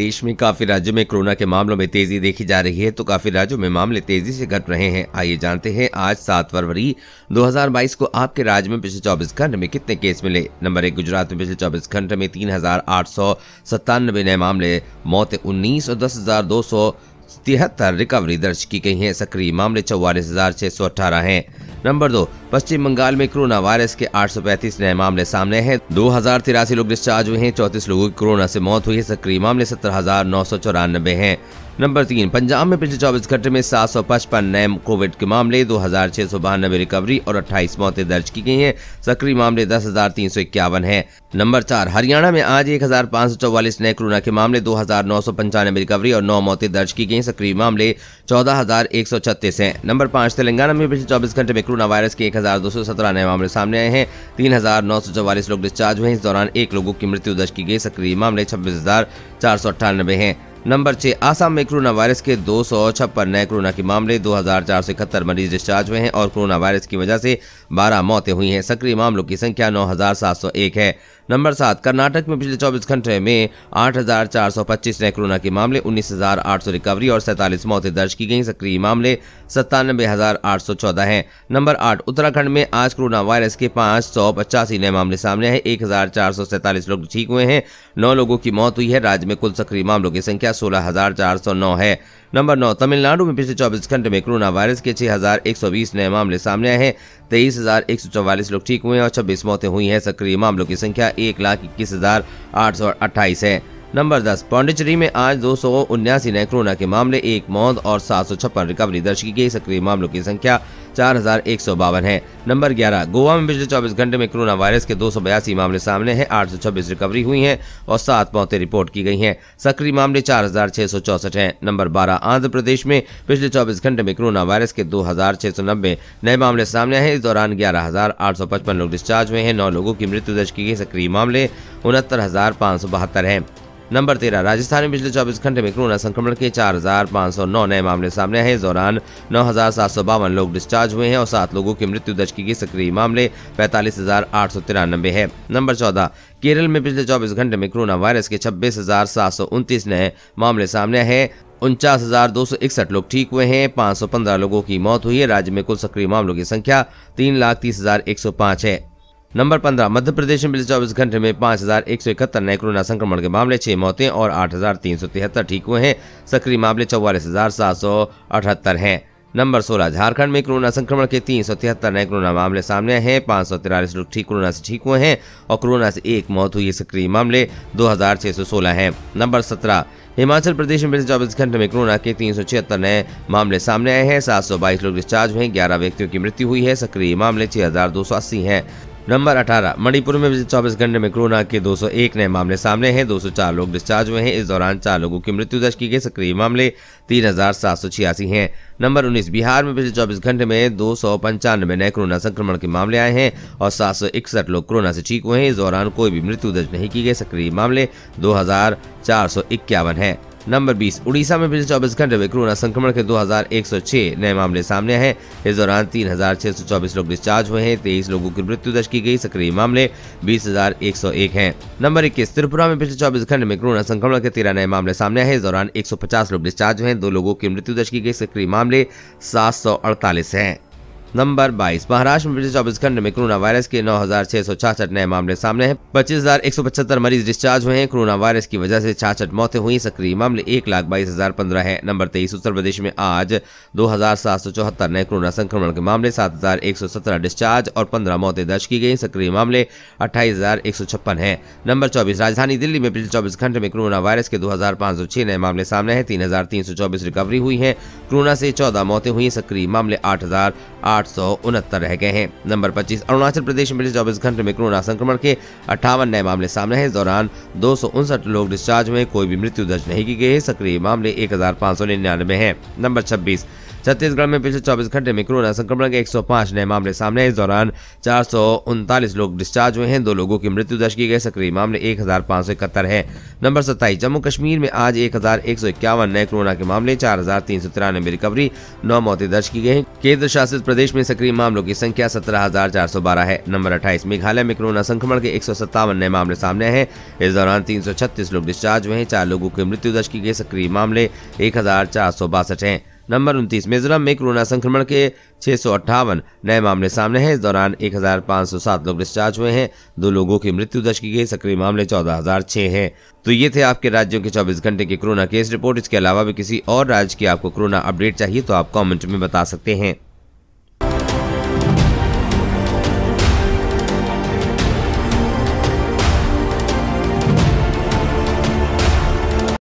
देश में काफी राज्यों में कोरोना के मामलों में तेजी देखी जा रही है तो काफी राज्यों में मामले तेजी से घट रहे हैं आइए जानते हैं आज सात फरवरी 2022 को आपके राज्य में पिछले 24 घंटे में कितने केस मिले नंबर एक गुजरात में पिछले 24 घंटे में तीन नए मामले मौतें उन्नीस और दस तिहत्तर रिकवरी दर्ज की गई है सक्रिय मामले चौवालीस हजार छह सौ अठारह है नंबर दो पश्चिम बंगाल में कोरोना वायरस के आठ सौ पैंतीस नए मामले सामने हैं दो हजार तिरासी लोग डिस्चार्ज हुए हैं चौतीस लोगों की कोरोना से मौत हुई है सक्रिय मामले सत्रह हजार नौ सौ चौरानबे है नंबर तीन पंजाब में पिछले चौबीस घंटे में सात सौ पचपन नए कोविड के मामले दो हजार छह सौ रिकवरी और अट्ठाईस मौतें दर्ज की गई हैं सक्रिय मामले दस हजार तीन सौ इक्यावन है नंबर चार हरियाणा में आज एक हजार पांच सौ चौवालीस नए कोरोना के मामले दो हजार नौ सौ पंचानबे रिकवरी और नौ मौतें दर्ज की गई सक्रिय मामले चौदह हजार एक सौ छत्तीस है नंबर पाँच तेलंगाना में पिछले चौबीस घंटे में कोरोना वायरस के एक हजार दो सौ सत्रह नए मामले सामने आए हैं तीन हजार नौ सौ चौवालीस लोग डिस्चार्ज हुए इस दौरान एक लोगों की मृत्यु दर्ज की गई सक्रिय मामले छब्बीस हजार चार सौ अट्ठानबे हैं नंबर छः आसाम में कोरोना वायरस के दो सौ छप्पन नए कोरोना के मामले दो हजार चार सौ इकहत्तर मरीज डिस्चार्ज हुए हैं और कोरोना वायरस की वजह से बारह मौतें हुई हैं सक्रिय मामलों की संख्या नौ हजार सात सौ एक है नंबर सात कर्नाटक में पिछले चौबीस घंटे में 8,425 नए कोरोना के मामले 19,800 रिकवरी और सैंतालीस मौतें दर्ज की गई सक्रिय मामले सत्तानबे हैं नंबर आठ उत्तराखंड में आज कोरोना वायरस के पाँच नए मामले सामने आए एक लोग ठीक हुए हैं नौ लोगों की मौत हुई है राज्य में कुल सक्रिय मामलों की संख्या सोलह है नंबर नौ तमिलनाडु में पिछले चौबीस घंटे में कोरोना वायरस के 6,120 नए मामले सामने आए हैं तेईस हजार एक सौ चौवालीस लोग ठीक हुए हैं और छब्बीस मौतें हुई हैं सक्रिय मामलों की संख्या एक लाख इक्कीस हजार आठ सौ अट्ठाईस है नंबर दस पौंडिचेरी में आज दो नए कोरोना के मामले एक मौत और सात रिकवरी दर्ज की गई सक्रिय मामलों की संख्या चार हजार एक सौ बावन है नंबर ग्यारह गोवा में पिछले चौबीस घंटे में कोरोना वायरस के दो सौ बयासी मामले सामने हैं आठ सौ छब्बीस रिकवरी हुई हैं और सात मौतें रिपोर्ट की गई हैं सक्रिय मामले चार हजार छह सौ चौसठ हैं नंबर बारह आंध्र प्रदेश में पिछले चौबीस घंटे में कोरोना वायरस के दो हजार छह सौ नब्बे नए मामले सामने आए हैं इस दौरान ग्यारह हजार आठ सौ पचपन लोग डिस्चार्ज हुए हैं नौ लोगों की मृत्यु दर्ज की गई सक्रिय मामले उनहत्तर हजार पाँच सौ बहत्तर है नंबर तेरह राजस्थान में पिछले चौबीस घंटे में कोरोना संक्रमण के चार हजार पाँच सौ नौ नए मामले सामने आए इस दौरान नौ हजार सात सौ बावन लोग डिस्चार्ज हुए हैं और सात लोगों की मृत्यु दर्ज की गई सक्रिय मामले पैंतालीस हजार आठ सौ तिरानबे है नंबर चौदह केरल में पिछले चौबीस घंटे में कोरोना वायरस के छब्बीस हजार सात सौ उनतीस नए मामले सामने आए उनचास हजार दो सौ इकसठ लोग ठीक हुए हैं पाँच सौ पंद्रह लोगों की मौत हुई है राज्य में कुल सक्रिय मामलों की संख्या तीन लाख तीस हजार एक सौ पाँच है नंबर पंद्रह मध्य प्रदेश में पिछले चौबीस घंटे में पांच हजार एक सौ इकहत्तर नए कोरोना संक्रमण के मामले छह मौतें और आठ हजार तीन सौ तिहत्तर ठीक हुए हैं सक्रिय मामले चौवालीस हजार सात सौ अठहत्तर हैं नंबर सोलह झारखंड में कोरोना संक्रमण के तीन सौ तिहत्तर नए कोरोना मामले सामने आए हैं पांच सौ तिरालीस लोग ठीक कोरोना से ठीक हुए हैं और कोरोना से एक मौत हुई सक्रिय मामले दो हजार छह सौ सोलह हैं नंबर सत्रह हिमाचल प्रदेश में पिछले चौबीस घंटे में कोरोना के तीन सौ छिहत्तर नए मामले सामने आए हैं सात सौ बाईस लोग डिस्चार्ज हुए ग्यारह व्यक्तियों की मृत्यु हुई है सक्रिय मामले छह हजार दो सौ अस्सी हैं नंबर 18 मणिपुर में पिछले 24 घंटे में कोरोना के 201 नए मामले सामने हैं 204 लोग डिस्चार्ज हुए हैं इस दौरान चार लोगों की मृत्यु दर्ज की गई सक्रिय मामले तीन हैं नंबर 19 बिहार में पिछले 24 घंटे में दो सौ नए कोरोना संक्रमण के मामले आए हैं और सात लोग कोरोना से ठीक हुए हैं इस दौरान कोई भी मृत्यु दर्ज नहीं की गई सक्रिय मामले दो है नंबर 20 उड़ीसा में पिछले 24 घंटे में कोरोना संक्रमण के 2106 नए मामले सामने आए इस दौरान 3624 लोग डिस्चार्ज हुए हैं तेईस लोगों की मृत्यु दर्ज की गई सक्रिय मामले 20101 हैं नंबर इक्कीस त्रिपुरा में पिछले चौबीस घंटे में कोरोना संक्रमण के तेरह नए मामले सामने आए इस दौरान पचास लोग डिस्चार्ज हुए दो लोगों की मृत्यु दर्ज की गई सक्रिय मामले सात है नंबर 22 महाराष्ट्र में पिछले चौबीस घंटे में कोरोना वायरस के नौ नए मामले सामने हैं पच्चीस मरीज डिस्चार्ज हुए हैं कोरोना वायरस की वजह से छाछठ मौतें हुई सक्रिय मामले एक लाख बाईस हजार पंद्रह है नंबर तेईस उत्तर प्रदेश में आज दो हजार सात सौ चौहत्तर नए कोरोना संक्रमण के मामले सात हजार एक सौ सत्रह डिस्चार्ज और पंद्रह मौतें दर्ज की गई सक्रिय मामले अट्ठाईस हजार एक सौ छप्पन है नंबर चौबीस राजधानी दिल्ली में पिछले चौबीस घंटे में कोरोना वायरस के दो हजार पाँच सौ छह नए मामले सामने हैं तीन हजार तीन सौ चौबीस रिकवरी हुई है कोरोना से चौदह मौतें हुई सक्रिय मामले आठ हजार आठ आठ रह गए हैं नंबर पच्चीस अरुणाचल प्रदेश में पिछले चौबीस घंटे में कोरोना संक्रमण के अट्ठावन नए मामले सामने हैं इस दौरान दो लोग डिस्चार्ज हुए कोई भी मृत्यु दर्ज नहीं की गई है सक्रिय मामले एक हजार नंबर छब्बीस छत्तीसगढ़ में पिछले 24 घंटे में कोरोना संक्रमण के 105 नए मामले सामने इस दौरान चार लोग डिस्चार्ज हुए हैं दो लोगों की मृत्यु दर्ज की गई सक्रिय मामले एक है नंबर सत्ताईस जम्मू कश्मीर में आज एक नए कोरोना के मामले चार रिकवरी नौ मौतें दर्ज की गई केंद्र शासित प्रदेश में सक्रिय मामलों की संख्या सत्रह है नंबर अट्ठाईस मेघालय में कोरोना संक्रमण के एक नए मामले सामने आए इस दौरान तीन लोग डिस्चार्ज हुए हैं चार लोगों की मृत्यु दर्ज की गई सक्रिय मामले एक हजार चार सौ है नंबर उनतीस मिजोरम में कोरोना संक्रमण के छह नए मामले सामने हैं इस दौरान 1507 लोग डिस्चार्ज हुए हैं दो लोगों की मृत्यु दर्ज की गई सक्रिय मामले 14006 हैं तो ये थे आपके राज्यों के 24 घंटे की कोरोना केस रिपोर्ट इसके अलावा भी किसी और राज्य की आपको कोरोना अपडेट चाहिए तो आप कॉमेंट में बता सकते हैं